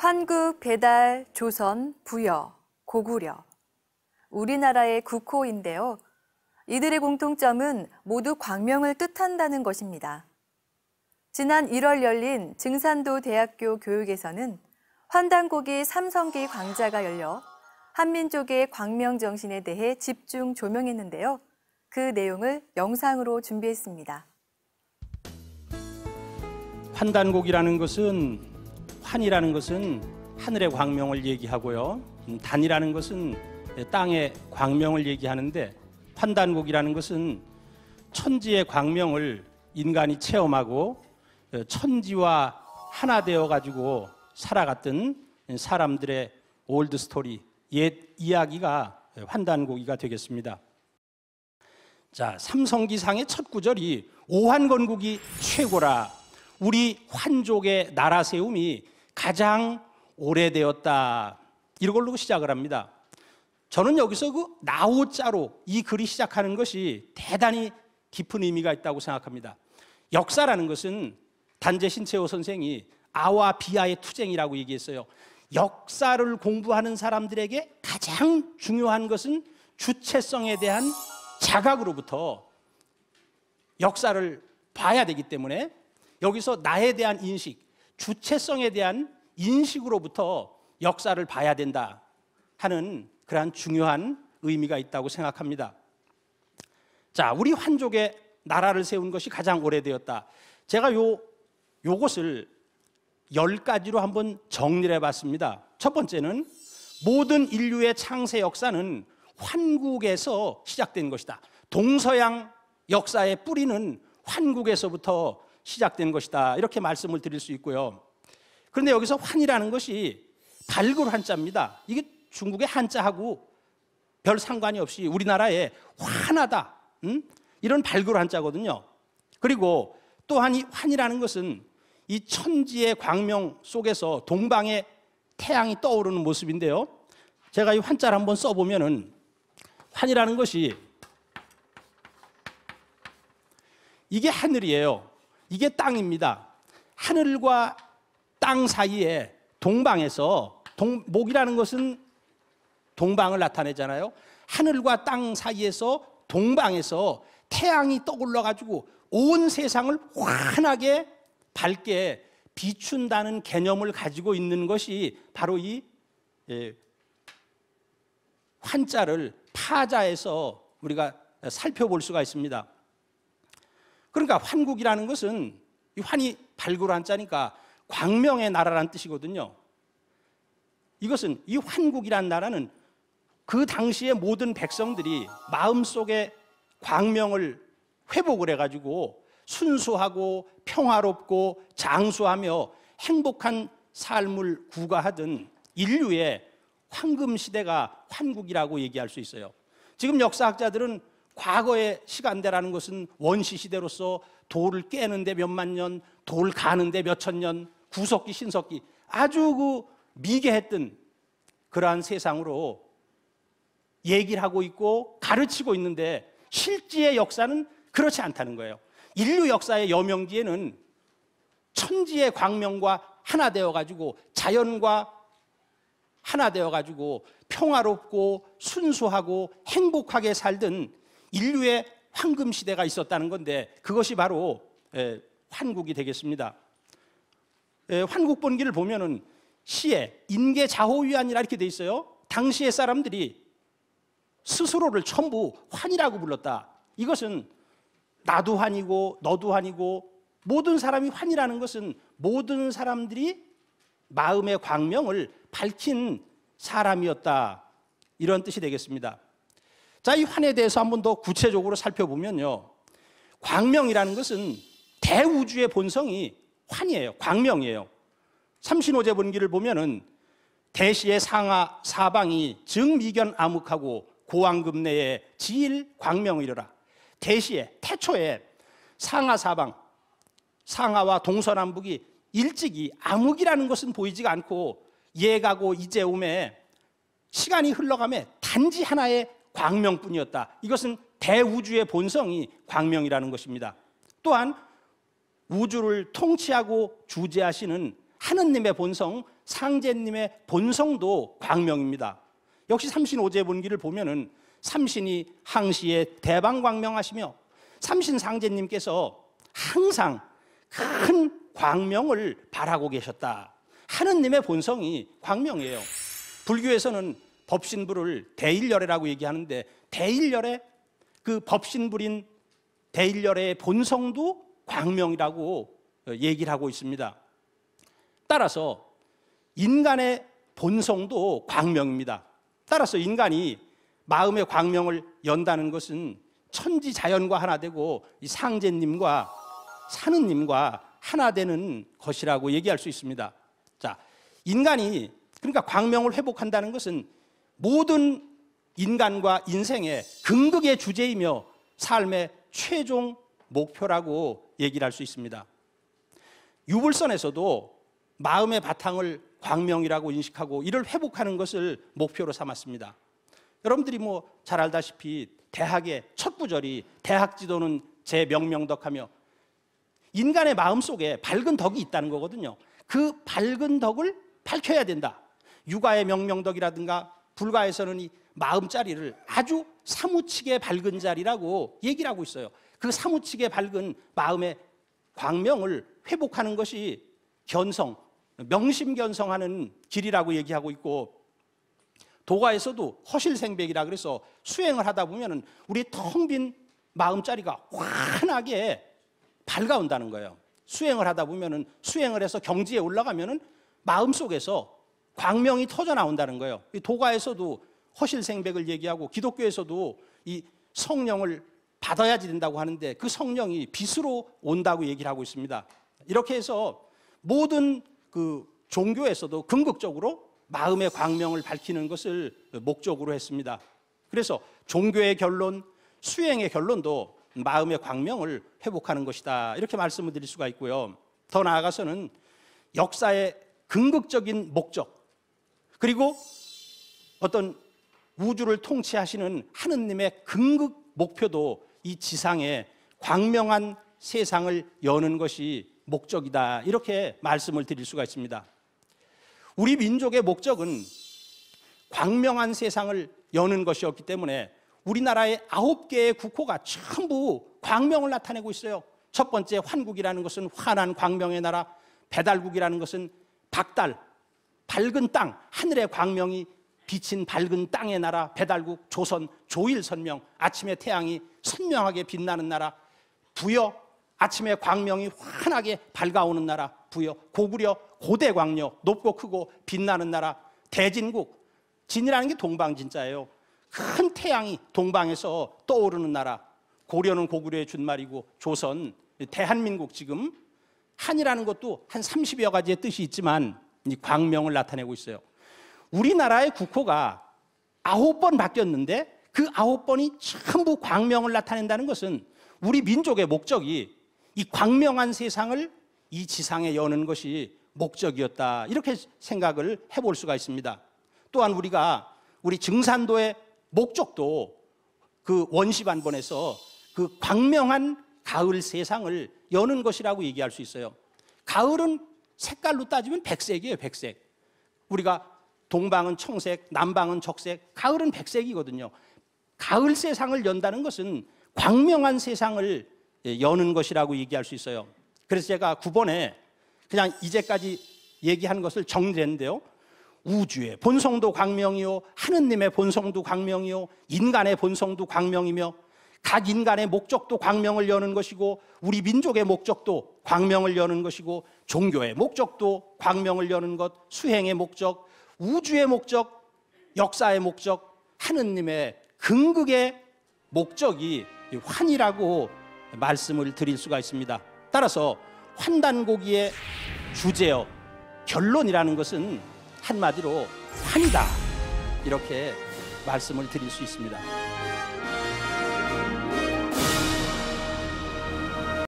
환국, 배달, 조선, 부여, 고구려. 우리나라의 국호인데요. 이들의 공통점은 모두 광명을 뜻한다는 것입니다. 지난 1월 열린 증산도 대학교 교육에서는 환단고기 삼성기 광자가 열려 한민족의 광명 정신에 대해 집중 조명했는데요. 그 내용을 영상으로 준비했습니다. 환단곡이라는 것은 환이라는 것은 하늘의 광명을 얘기하고요. 음, 단이라는 것은 땅의 광명을 얘기하는데 환단곡이라는 것은 천지의 광명을 인간이 체험하고 어, 천지와 하나 되어 가지고 살아갔던 사람들의 올드 스토리 옛 이야기가 환단고기가 되겠습니다. 자, 삼성기상의 첫 구절이 오한건국이 최고라 우리 환족의 나라 세움이 가장 오래되었다. 이걸로 시작을 합니다. 저는 여기서 그 나오자로 이 글이 시작하는 것이 대단히 깊은 의미가 있다고 생각합니다. 역사라는 것은 단재 신채호 선생이 아와 비아의 투쟁이라고 얘기했어요. 역사를 공부하는 사람들에게 가장 중요한 것은 주체성에 대한 자각으로부터 역사를 봐야 되기 때문에 여기서 나에 대한 인식, 주체성에 대한 인식으로부터 역사를 봐야 된다 하는 그러한 중요한 의미가 있다고 생각합니다. 자, 우리 환족의 나라를 세운 것이 가장 오래되었다. 제가 요 요것을 열 가지로 한번 정리를 해봤습니다. 첫 번째는 모든 인류의 창세 역사는 환국에서 시작된 것이다. 동서양 역사의 뿌리는 환국에서부터 시작된 것이다. 이렇게 말씀을 드릴 수 있고요. 그런데 여기서 환이라는 것이 발굴 한자입니다. 이게 중국의 한자하고 별 상관이 없이 우리나라에 환하다. 음? 이런 발굴 한자거든요. 그리고 또한 이 환이라는 것은 이 천지의 광명 속에서 동방의 태양이 떠오르는 모습인데요. 제가 이 환자를 한번 써보면은 환이라는 것이 이게 하늘이에요. 이게 땅입니다. 하늘과 땅 사이에 동방에서 동, 목이라는 것은 동방을 나타내잖아요. 하늘과 땅 사이에서 동방에서 태양이 떠올라 가지고 온 세상을 환하게 밝게 비춘다는 개념을 가지고 있는 것이 바로 이 예, 환자를 파자에서 우리가 살펴볼 수가 있습니다. 그러니까 환국이라는 것은 이 환이 발굴 한자니까 광명의 나라란 뜻이거든요. 이것은 이 환국이란 나라는 그 당시의 모든 백성들이 마음속에 광명을 회복을 해가지고 순수하고 평화롭고 장수하며 행복한 삶을 구가하던 인류의 황금 시대가 환국이라고 얘기할 수 있어요. 지금 역사학자들은 과거의 시간대라는 것은 원시 시대로서 돌을 깨는데 몇만 년, 돌 가는데 몇천 년, 구석기, 신석기 아주 그 미개했던 그러한 세상으로 얘기를 하고 있고 가르치고 있는데 실제의 역사는 그렇지 않다는 거예요. 인류 역사의 여명지에는 천지의 광명과 하나 되어 가지고 자연과 하나 되어 가지고 평화롭고 순수하고 행복하게 살던 인류의 황금 시대가 있었다는 건데 그것이 바로 예, 환국이 되겠습니다. 예, 환국 본기를 보면은 시에 인계 자호위안이라 이렇게 돼 있어요. 당시의 사람들이 스스로를 전부 환이라고 불렀다. 이것은 나도 환이고 너도 환이고 모든 사람이 환이라는 것은 모든 사람들이 마음의 광명을 밝힌 사람이었다. 이런 뜻이 되겠습니다. 자, 이 환에 대해서 한 번 더 구체적으로 살펴보면요. 광명이라는 것은 대우주의 본성이 환이에요. 광명이에요. 삼신오제 본기를 보면은 대시의 상하 사방이 증미견 암흑하고 고왕금 내에 지일 광명이려라. 대시의 태초에 상하 사방 상하와 동서남북이 일찍이 암흑이라는 것은 보이지가 않고 예가고 이제 오매 시간이 흘러가며 단지 하나의 광명뿐이었다. 이것은 대우주의 본성이 광명이라는 것입니다. 또한 우주를 통치하고 주재하시는 하느님의 본성, 상제님의 본성도 광명입니다. 역시 삼신오제 본기를 보면은 삼신이 항시에 대방광명하시며 삼신 상제님께서 항상 큰 광명을 바라고 계셨다. 하느님의 본성이 광명이에요. 불교에서는 법신부를 대일열애라고 얘기하는데 대일열애 그법신부인 대일열애의 본성도 광명이라고 어, 얘기를 하고 있습니다. 따라서 인간의 본성도 광명입니다. 따라서 인간이 마음의 광명을 연다는 것은 천지 자연과 하나 되고 상제님과 사느님과 하나 되는 것이라고 얘기할 수 있습니다. 자, 인간이 그러니까 광명을 회복한다는 것은 모든 인간과 인생의 근극의 주제이며 삶의 최종 목표라고 얘기를 할 수 있습니다. 유불선에서도 마음의 바탕을 광명이라고 인식하고 이를 회복하는 것을 목표로 삼았습니다. 여러분들이 뭐 잘 알다시피 대학의 첫 구절이 대학 지도는 제 명명덕하며 인간의 마음 속에 밝은 덕이 있다는 거거든요. 그 밝은 덕을 밝혀야 된다. 육아의 명명덕이라든가 불가에서는 이 마음자리를 아주 사무치게 밝은 자리라고 얘기를 하고 있어요. 그 사무치게 밝은 마음의 광명을 회복하는 것이 견성, 명심견성하는 길이라고 얘기하고 있고 도가에서도 허실생백이라 그래서 수행을 하다 보면 우리 텅 빈 마음자리가 환하게 밝아온다는 거예요. 수행을 하다 보면 수행을 해서 경지에 올라가면 마음속에서 광명이 터져 나온다는 거예요. 도가에서도 허실생백을 얘기하고 기독교에서도 이 성령을 받아야지 된다고 하는데 그 성령이 빛으로 온다고 얘기를 하고 있습니다. 이렇게 해서 모든 그 종교에서도 궁극적으로 마음의 광명을 밝히는 것을 목적으로 했습니다. 그래서 종교의 결론, 수행의 결론도 마음의 광명을 회복하는 것이다. 이렇게 말씀을 드릴 수가 있고요. 더 나아가서는 역사의 궁극적인 목적, 그리고 어떤 우주를 통치하시는 하느님의 궁극 목표도 이 지상에 광명한 세상을 여는 것이 목적이다. 이렇게 말씀을 드릴 수가 있습니다. 우리 민족의 목적은 광명한 세상을 여는 것이었기 때문에 우리나라의 아홉 개의 국호가 전부 광명을 나타내고 있어요. 첫 번째 환국이라는 것은 환한 광명의 나라, 배달국이라는 것은 박달, 밝은 땅, 하늘의 광명이 비친 밝은 땅의 나라, 배달국, 조선, 조일 선명, 아침의 태양이 선명하게 빛나는 나라, 부여 아침의 광명이 환하게 밝아오는 나라, 부여 고구려 고대 광녀 높고 크고 빛나는 나라, 대진국. 진이라는 게동방진짜예요큰 태양이 동방에서 떠오르는 나라. 고려는 고구려의 준말이고 조선 대한민국 지금 한이라는 것도 한 30여 가지의 뜻이 있지만 광명을 나타내고 있어요. 우리나라의 국호가 아홉 번 바뀌었는데 그 아홉 번이 전부 광명을 나타낸다는 것은 우리 민족의 목적이 이 광명한 세상을 이 지상에 여는 것이 목적이었다. 이렇게 생각을 해볼 수가 있습니다. 또한 우리가 우리 증산도의 목적도 그 원시반본에서 그 광명한 가을 세상을 여는 것이라고 얘기할 수 있어요. 가을은 색깔로 따지면 백색이에요, 백색. 우리가 동방은 청색, 남방은 적색, 가을은 백색이거든요. 가을 세상을 연다는 것은 광명한 세상을 예, 여는 것이라고 얘기할 수 있어요. 그래서 제가 9번에 그냥 이제까지 얘기한 것을 정리했는데요 우주의 본성도 광명이요, 하느님의 본성도 광명이요, 인간의 본성도 광명이며 각 인간의 목적도 광명을 여는 것이고 우리 민족의 목적도 광명을 여는 것이고 종교의 목적도, 광명을 여는 것, 수행의 목적, 우주의 목적, 역사의 목적, 하느님의 근극의 목적이 환이라고 말씀을 드릴 수가 있습니다. 따라서 환단고기의 주제어, 결론이라는 것은 한마디로 환이다. 이렇게 말씀을 드릴 수 있습니다.